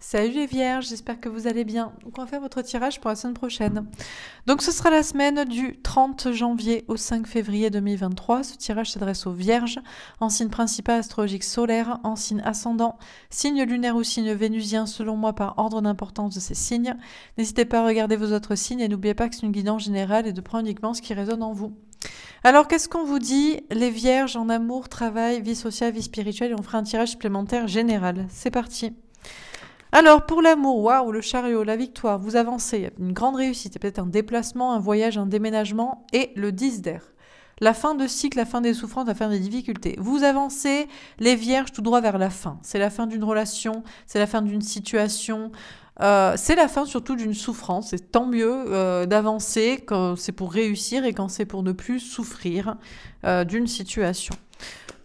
Salut les vierges, j'espère que vous allez bien. Donc on va faire votre tirage pour la semaine prochaine. Donc ce sera la semaine du 30 janvier au 5 février 2023. Ce tirage s'adresse aux vierges en signe principal astrologique solaire, en signe ascendant, signe lunaire ou signe vénusien selon moi par ordre d'importance de ces signes. N'hésitez pas à regarder vos autres signes et n'oubliez pas que c'est une guidance générale et de prendre uniquement ce qui résonne en vous. Alors, qu'est-ce qu'on vous dit, les vierges, en amour, travail, vie sociale, vie spirituelle Et on fera un tirage supplémentaire général. C'est parti alors, pour l'amour, waouh, le chariot, la victoire, vous avancez, une grande réussite, peut-être un déplacement, un voyage, un déménagement, et le 10 d'air. La fin de cycle, la fin des souffrances, la fin des difficultés. Vous avancez, les vierges, tout droit vers la fin. C'est la fin d'une relation, c'est la fin d'une situation, euh, c'est la fin surtout d'une souffrance. C'est tant mieux euh, d'avancer quand c'est pour réussir et quand c'est pour ne plus souffrir euh, d'une situation.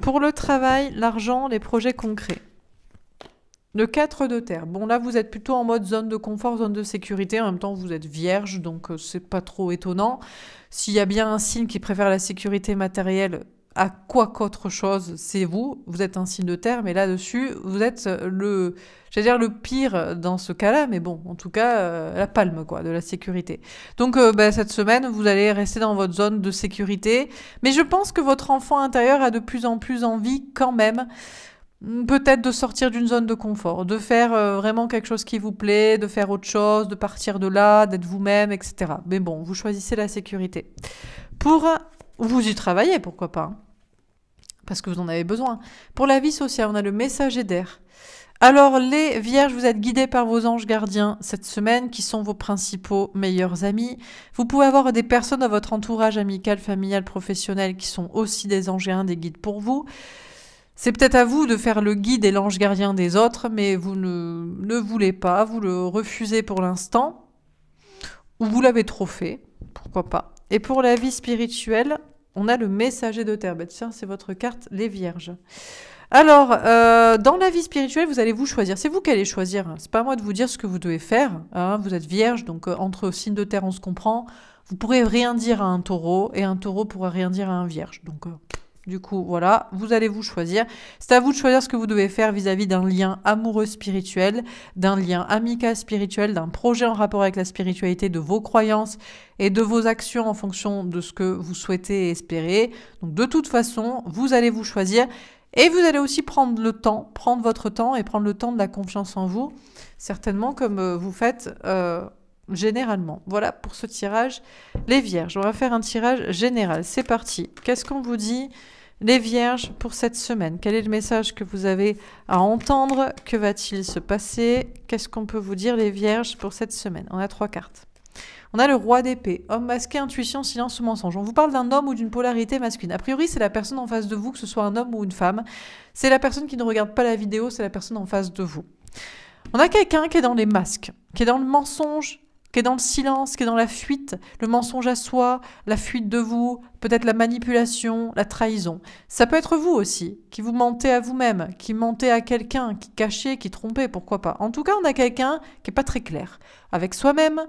Pour le travail, l'argent, les projets concrets. Le 4 de terre. Bon, là, vous êtes plutôt en mode zone de confort, zone de sécurité. En même temps, vous êtes vierge, donc euh, c'est pas trop étonnant. S'il y a bien un signe qui préfère la sécurité matérielle à quoi qu'autre chose, c'est vous. Vous êtes un signe de terre, mais là-dessus, vous êtes euh, le, j'allais dire le pire dans ce cas-là, mais bon, en tout cas, euh, la palme, quoi, de la sécurité. Donc, bah, cette semaine, vous allez rester dans votre zone de sécurité, mais je pense que votre enfant intérieur a de plus en plus envie, quand même, Mm, peut-être de sortir d'une zone de confort, de faire euh, vraiment quelque chose qui vous plaît, de faire autre chose, de partir de là, d'être vous-même, etc. Mais bon, vous choisissez la sécurité. Pour euh, vous y travailler, pourquoi pas, hein, parce que vous en avez besoin. Pour la vie sociale, on a le messager d'air. Alors les vierges, vous êtes guidés par vos anges gardiens cette semaine qui sont vos principaux meilleurs amis. Vous pouvez avoir des personnes à votre entourage amical, familial, professionnel qui sont aussi des anges des guides pour vous. C'est peut-être à vous de faire le guide et l'ange gardien des autres, mais vous ne voulez pas, vous le refusez pour l'instant, ou vous l'avez trop fait, pourquoi pas. Et pour la vie spirituelle, on a le messager de terre. Bah, tiens, c'est votre carte, les vierges. Alors, euh, dans la vie spirituelle, vous allez vous choisir. C'est vous qui allez choisir. Hein. C'est pas moi de vous dire ce que vous devez faire. Hein. Vous êtes vierge, donc euh, entre signes de terre, on se comprend. Vous pourrez rien dire à un taureau, et un taureau pourra rien dire à un vierge. Donc, euh, du coup, voilà, vous allez vous choisir. C'est à vous de choisir ce que vous devez faire vis-à-vis d'un lien amoureux spirituel, d'un lien amical spirituel, d'un projet en rapport avec la spiritualité, de vos croyances et de vos actions en fonction de ce que vous souhaitez et espérer. Donc de toute façon, vous allez vous choisir et vous allez aussi prendre le temps, prendre votre temps et prendre le temps de la confiance en vous, certainement comme euh, vous faites. Euh, généralement. Voilà pour ce tirage. Les vierges, on va faire un tirage général. C'est parti. Qu'est-ce qu'on vous dit les vierges pour cette semaine Quel est le message que vous avez à entendre Que va-t-il se passer Qu'est-ce qu'on peut vous dire les vierges pour cette semaine On a trois cartes. On a le roi d'épée, homme masqué, intuition, silence ou mensonge. On vous parle d'un homme ou d'une polarité masculine. A priori, c'est la personne en face de vous, que ce soit un homme ou une femme. C'est la personne qui ne regarde pas la vidéo, c'est la personne en face de vous. On a quelqu'un qui est dans les masques, qui est dans le mensonge, qui est dans le silence, qui est dans la fuite, le mensonge à soi, la fuite de vous, peut-être la manipulation, la trahison. Ça peut être vous aussi, qui vous mentez à vous-même, qui mentez à quelqu'un, qui cachez, qui trompez, pourquoi pas. En tout cas, on a quelqu'un qui n'est pas très clair, avec soi-même,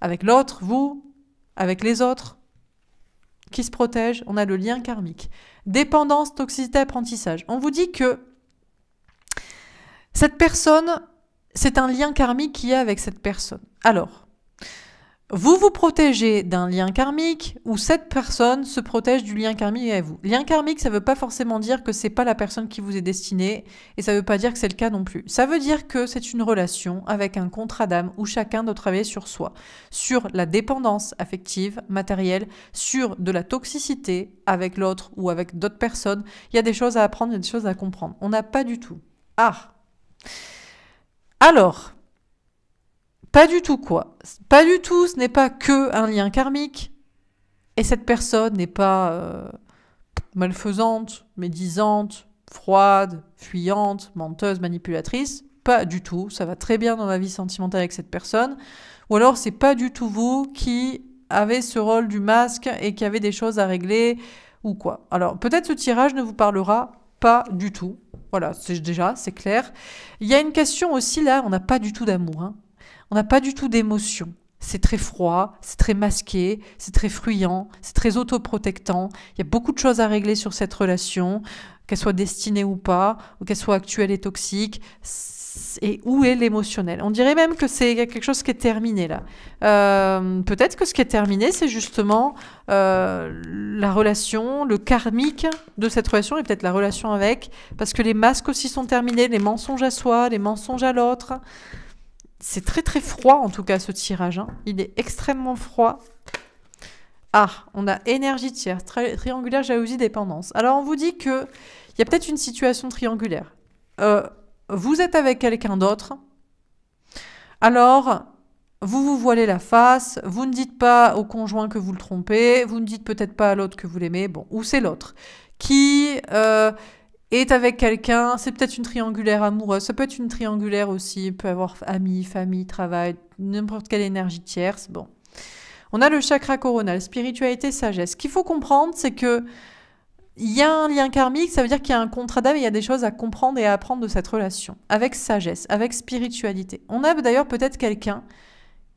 avec l'autre, vous, avec les autres qui se protège, on a le lien karmique. Dépendance, toxicité, apprentissage. On vous dit que cette personne, c'est un lien karmique qu'il y a avec cette personne. Alors, vous vous protégez d'un lien karmique ou cette personne se protège du lien karmique avec vous. Lien karmique, ça ne veut pas forcément dire que c'est pas la personne qui vous est destinée et ça ne veut pas dire que c'est le cas non plus. Ça veut dire que c'est une relation avec un contrat d'âme où chacun doit travailler sur soi, sur la dépendance affective, matérielle, sur de la toxicité avec l'autre ou avec d'autres personnes. Il y a des choses à apprendre, il y a des choses à comprendre. On n'a pas du tout. Ah Alors, pas du tout quoi. Pas du tout, ce n'est pas que un lien karmique. Et cette personne n'est pas euh, malfaisante, médisante, froide, fuyante, menteuse, manipulatrice. Pas du tout. Ça va très bien dans ma vie sentimentale avec cette personne. Ou alors c'est pas du tout vous qui avez ce rôle du masque et qui avez des choses à régler ou quoi. Alors peut-être ce tirage ne vous parlera pas du tout. Voilà, c'est déjà, c'est clair. Il y a une question aussi là, on n'a pas du tout d'amour. Hein. On n'a pas du tout d'émotion. C'est très froid, c'est très masqué, c'est très fruyant, c'est très autoprotectant. Il y a beaucoup de choses à régler sur cette relation, qu'elle soit destinée ou pas, ou qu'elle soit actuelle et toxique. Et où est l'émotionnel On dirait même que c'est quelque chose qui est terminé là. Euh, peut-être que ce qui est terminé, c'est justement euh, la relation, le karmique de cette relation et peut-être la relation avec, parce que les masques aussi sont terminés, les mensonges à soi, les mensonges à l'autre. C'est très très froid en tout cas ce tirage. Hein. Il est extrêmement froid. Ah, on a énergie tiers, triangulaire, jalousie, dépendance. Alors on vous dit que il y a peut-être une situation triangulaire. Euh, vous êtes avec quelqu'un d'autre. Alors, vous vous voilez la face, vous ne dites pas au conjoint que vous le trompez, vous ne dites peut-être pas à l'autre que vous l'aimez, bon, ou c'est l'autre qui euh, est avec quelqu'un, c'est peut-être une triangulaire amoureuse, ça peut être une triangulaire aussi, peut avoir amis, famille, travail, n'importe quelle énergie tierce. Bon. On a le chakra coronal, spiritualité, sagesse. Ce qu'il faut comprendre, c'est que il y a un lien karmique, ça veut dire qu'il y a un contrat d'âme il y a des choses à comprendre et à apprendre de cette relation, avec sagesse, avec spiritualité. On a d'ailleurs peut-être quelqu'un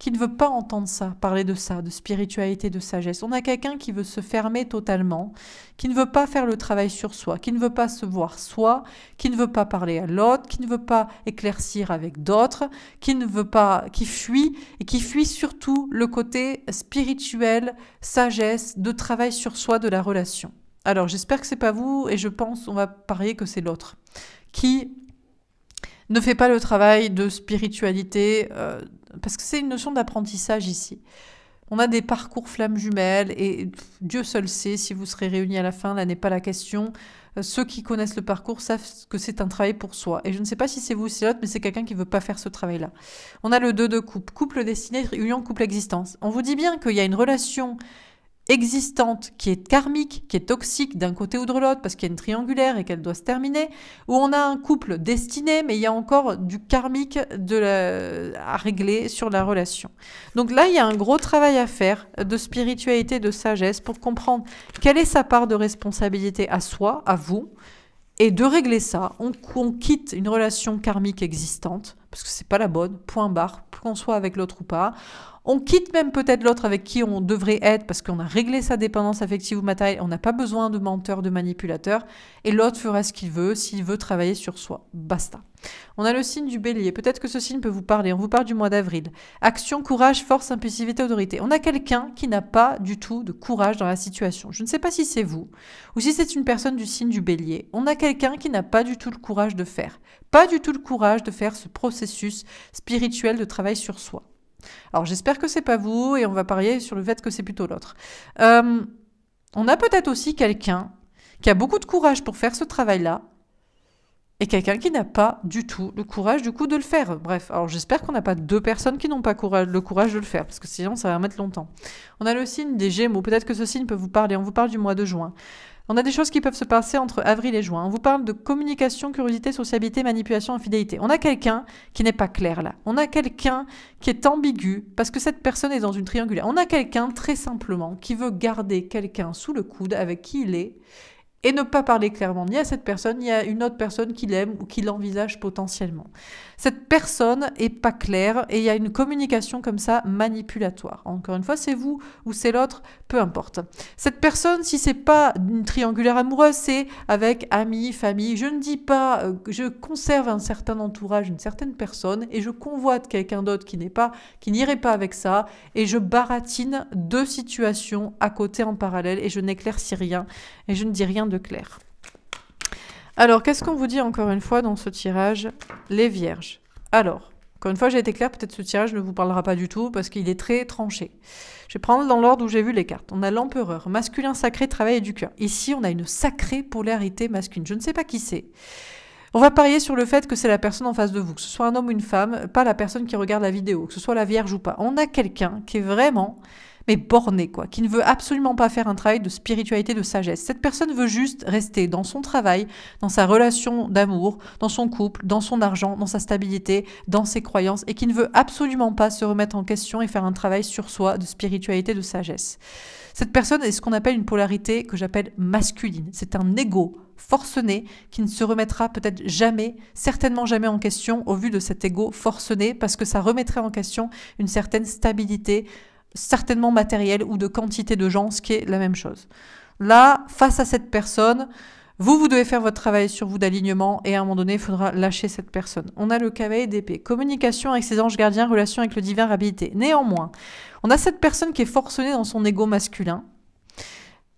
qui ne veut pas entendre ça, parler de ça, de spiritualité, de sagesse. On a quelqu'un qui veut se fermer totalement, qui ne veut pas faire le travail sur soi, qui ne veut pas se voir soi, qui ne veut pas parler à l'autre, qui ne veut pas éclaircir avec d'autres, qui ne veut pas, qui fuit et qui fuit surtout le côté spirituel, sagesse, de travail sur soi de la relation. Alors j'espère que c'est pas vous et je pense on va parier que c'est l'autre qui ne fait pas le travail de spiritualité. Euh, parce que c'est une notion d'apprentissage ici. On a des parcours flammes jumelles et Dieu seul sait si vous serez réunis à la fin, là n'est pas la question. Euh, ceux qui connaissent le parcours savent que c'est un travail pour soi. Et je ne sais pas si c'est vous ou si c'est l'autre, mais c'est quelqu'un qui ne veut pas faire ce travail-là. On a le 2 de coupe. Couple destiné, union, couple existence. On vous dit bien qu'il y a une relation existante qui est karmique, qui est toxique d'un côté ou de l'autre parce qu'il y a une triangulaire et qu'elle doit se terminer, où on a un couple destiné mais il y a encore du karmique à régler sur la relation. Donc là, il y a un gros travail à faire de spiritualité, de sagesse pour comprendre quelle est sa part de responsabilité à soi, à vous, et de régler ça. On, on quitte une relation karmique existante parce que c'est pas la bonne, point barre, qu'on soit avec l'autre ou pas. On quitte même peut-être l'autre avec qui on devrait être parce qu'on a réglé sa dépendance affective ou matérielle, on n'a pas besoin de menteur, de manipulateur, et l'autre fera ce qu'il veut s'il veut travailler sur soi. Basta. On a le signe du bélier. Peut-être que ce signe peut vous parler. On vous parle du mois d'avril. Action, courage, force, impulsivité, autorité. On a quelqu'un qui n'a pas du tout de courage dans la situation. Je ne sais pas si c'est vous ou si c'est une personne du signe du bélier. On a quelqu'un qui n'a pas du tout le courage de faire. Pas du tout le courage de faire ce processus spirituel de travail sur soi. Alors j'espère que c'est pas vous et on va parier sur le fait que c'est plutôt l'autre. Euh, on a peut-être aussi quelqu'un qui a beaucoup de courage pour faire ce travail-là et quelqu'un qui n'a pas du tout le courage du coup de le faire. Bref, alors j'espère qu'on n'a pas deux personnes qui n'ont pas le courage de le faire, parce que sinon ça va mettre longtemps. On a le signe des Gémeaux, peut-être que ce signe peut vous parler, on vous parle du mois de juin. On a des choses qui peuvent se passer entre avril et juin. On vous parle de communication, curiosité, sociabilité, manipulation, infidélité. On a quelqu'un qui n'est pas clair là. On a quelqu'un qui est ambigu parce que cette personne est dans une triangulaire. On a quelqu'un très simplement qui veut garder quelqu'un sous le coude avec qui il est et ne pas parler clairement ni à cette personne ni à une autre personne qu'il aime ou qu'il envisage potentiellement. Cette personne est pas claire et il y a une communication comme ça manipulatoire. Encore une fois, c'est vous ou c'est l'autre, peu importe. Cette personne, si c'est pas une triangulaire amoureuse, c'est avec amis, famille. Je ne dis pas, euh, je conserve un certain entourage, une certaine personne et je convoite quelqu'un d'autre qui n'est pas, qui n'irait pas avec ça et je baratine deux situations à côté en parallèle et je n'éclaircis rien et je ne dis rien clair. Alors, qu'est-ce qu'on vous dit encore une fois dans ce tirage Les vierges. Alors, encore une fois, j'ai été clair. peut-être ce tirage ne vous parlera pas du tout parce qu'il est très tranché. Je vais prendre dans l'ordre où j'ai vu les cartes. On a l'empereur, masculin sacré, travail et du cœur. Ici, on a une sacrée polarité masculine. Je ne sais pas qui c'est. On va parier sur le fait que c'est la personne en face de vous, que ce soit un homme ou une femme, pas la personne qui regarde la vidéo, que ce soit la vierge ou pas. On a quelqu'un qui est vraiment borné quoi, qui ne veut absolument pas faire un travail de spiritualité, de sagesse. Cette personne veut juste rester dans son travail, dans sa relation d'amour, dans son couple, dans son argent, dans sa stabilité, dans ses croyances, et qui ne veut absolument pas se remettre en question et faire un travail sur soi de spiritualité, de sagesse. Cette personne est ce qu'on appelle une polarité que j'appelle masculine. C'est un ego forcené qui ne se remettra peut-être jamais, certainement jamais en question au vu de cet ego forcené parce que ça remettrait en question une certaine stabilité certainement matériel ou de quantité de gens, ce qui est la même chose. Là, face à cette personne, vous, vous devez faire votre travail sur vous d'alignement et à un moment donné, il faudra lâcher cette personne. On a le cavalier d'épée. Communication avec ses anges gardiens, relation avec le divin, habilité. Néanmoins, on a cette personne qui est forcenée dans son ego masculin.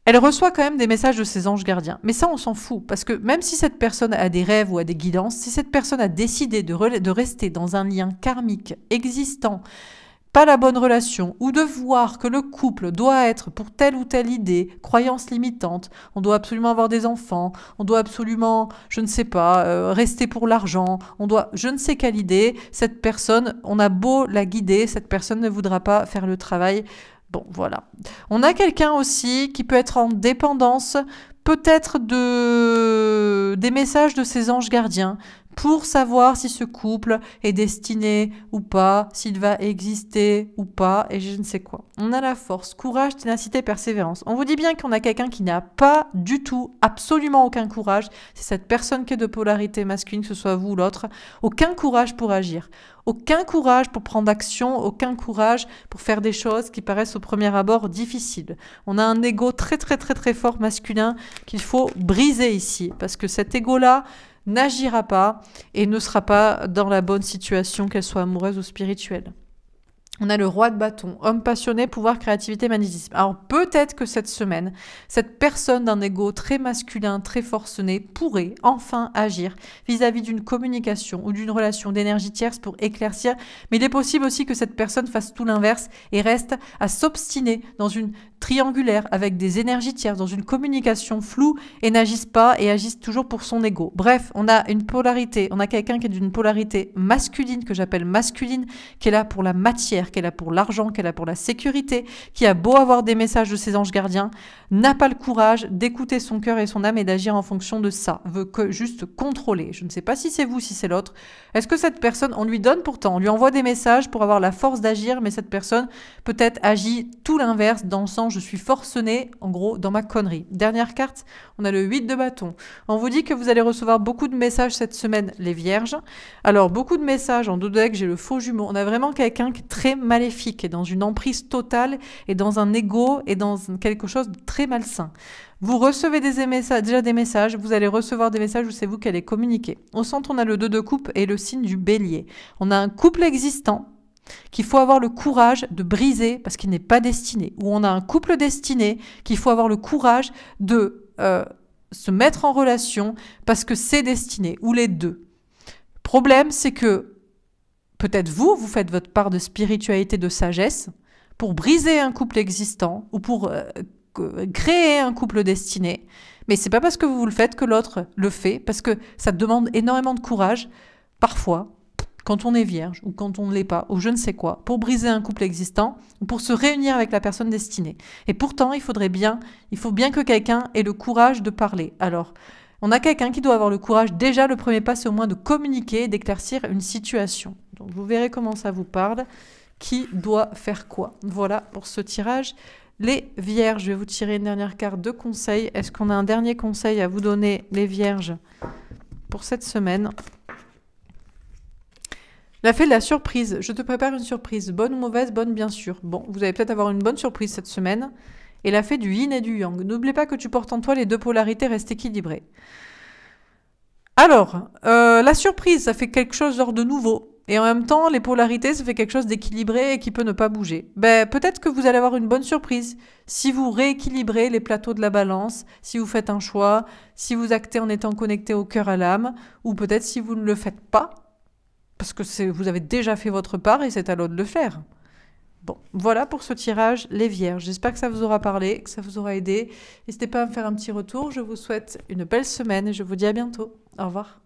Elle reçoit quand même des messages de ses anges gardiens. Mais ça, on s'en fout. Parce que même si cette personne a des rêves ou a des guidances, si cette personne a décidé de rester dans un lien karmique existant, pas la bonne relation, ou de voir que le couple doit être pour telle ou telle idée, croyance limitante, on doit absolument avoir des enfants, on doit absolument, je ne sais pas, euh, rester pour l'argent, on doit, je ne sais quelle idée, cette personne, on a beau la guider, cette personne ne voudra pas faire le travail. Bon, voilà. On a quelqu'un aussi qui peut être en dépendance peut-être de des messages de ses anges gardiens pour savoir si ce couple est destiné ou pas, s'il va exister ou pas, et je ne sais quoi. On a la force, courage, ténacité, persévérance. On vous dit bien qu'on a quelqu'un qui n'a pas du tout, absolument aucun courage. C'est cette personne qui est de polarité masculine, que ce soit vous ou l'autre. Aucun courage pour agir. Aucun courage pour prendre action, aucun courage pour faire des choses qui paraissent au premier abord difficiles. On a un ego très très très très fort masculin qu'il faut briser ici, parce que cet ego-là, n'agira pas et ne sera pas dans la bonne situation, qu'elle soit amoureuse ou spirituelle. On a le roi de bâton, homme passionné, pouvoir, créativité, magnétisme. Alors peut-être que cette semaine, cette personne d'un ego très masculin, très forcené, pourrait enfin agir vis-à-vis d'une communication ou d'une relation d'énergie tierce pour éclaircir. Mais il est possible aussi que cette personne fasse tout l'inverse et reste à s'obstiner dans une triangulaire avec des énergies tierces, dans une communication floue et n'agisse pas et agisse toujours pour son ego. Bref, on a une polarité, on a quelqu'un qui est d'une polarité masculine, que j'appelle masculine, qui est là pour la matière qu'elle a pour l'argent, qu'elle a pour la sécurité, qui a beau avoir des messages de ses anges gardiens, n'a pas le courage d'écouter son cœur et son âme et d'agir en fonction de ça, veut que juste contrôler. Je ne sais pas si c'est vous, si c'est l'autre. Est-ce que cette personne, on lui donne pourtant, on lui envoie des messages pour avoir la force d'agir, mais cette personne peut-être agit tout l'inverse dans le sens je suis forcené, en gros, dans ma connerie. Dernière carte, on a le 8 de bâton. On vous dit que vous allez recevoir beaucoup de messages cette semaine, les vierges. Alors, beaucoup de messages en Dodec j'ai le faux jumeau. On a vraiment quelqu'un qui est très maléfique et dans une emprise totale et dans un ego et dans quelque chose de très malsain. Vous recevez des déjà des messages, vous allez recevoir des messages où c'est vous qui allez communiquer. Au centre, on a le 2 de coupe et le signe du bélier. On a un couple existant qu'il faut avoir le courage de briser parce qu'il n'est pas destiné. Ou on a un couple destiné qu'il faut avoir le courage de euh, se mettre en relation parce que c'est destiné. Ou les deux. Problème, c'est que Peut-être vous, vous faites votre part de spiritualité, de sagesse, pour briser un couple existant ou pour euh, créer un couple destiné. Mais c'est pas parce que vous le faites que l'autre le fait, parce que ça demande énormément de courage, parfois, quand on est vierge ou quand on ne l'est pas, ou je ne sais quoi, pour briser un couple existant ou pour se réunir avec la personne destinée. Et pourtant, il faudrait bien, il faut bien que quelqu'un ait le courage de parler. Alors, on a quelqu'un qui doit avoir le courage, déjà le premier pas, c'est au moins de communiquer, d'éclaircir une situation. Donc vous verrez comment ça vous parle, qui doit faire quoi. Voilà pour ce tirage. Les vierges, je vais vous tirer une dernière carte de conseil. Est-ce qu'on a un dernier conseil à vous donner, les vierges, pour cette semaine la fée de la surprise. Je te prépare une surprise. Bonne ou mauvaise Bonne, bien sûr. Bon, vous allez peut-être avoir une bonne surprise cette semaine et la fée du yin et du yang. N'oublie pas que tu portes en toi les deux polarités, reste équilibré. Alors, euh, la surprise, ça fait quelque chose d'ordre de nouveau. Et en même temps, les polarités, ça fait quelque chose d'équilibré et qui peut ne pas bouger. Ben, peut-être que vous allez avoir une bonne surprise si vous rééquilibrez les plateaux de la balance, si vous faites un choix, si vous actez en étant connecté au cœur à l'âme, ou peut-être si vous ne le faites pas, parce que vous avez déjà fait votre part et c'est à l'autre de le faire. Bon, voilà pour ce tirage, les vierges. J'espère que ça vous aura parlé, que ça vous aura aidé. N'hésitez pas à me faire un petit retour. Je vous souhaite une belle semaine et je vous dis à bientôt. Au revoir.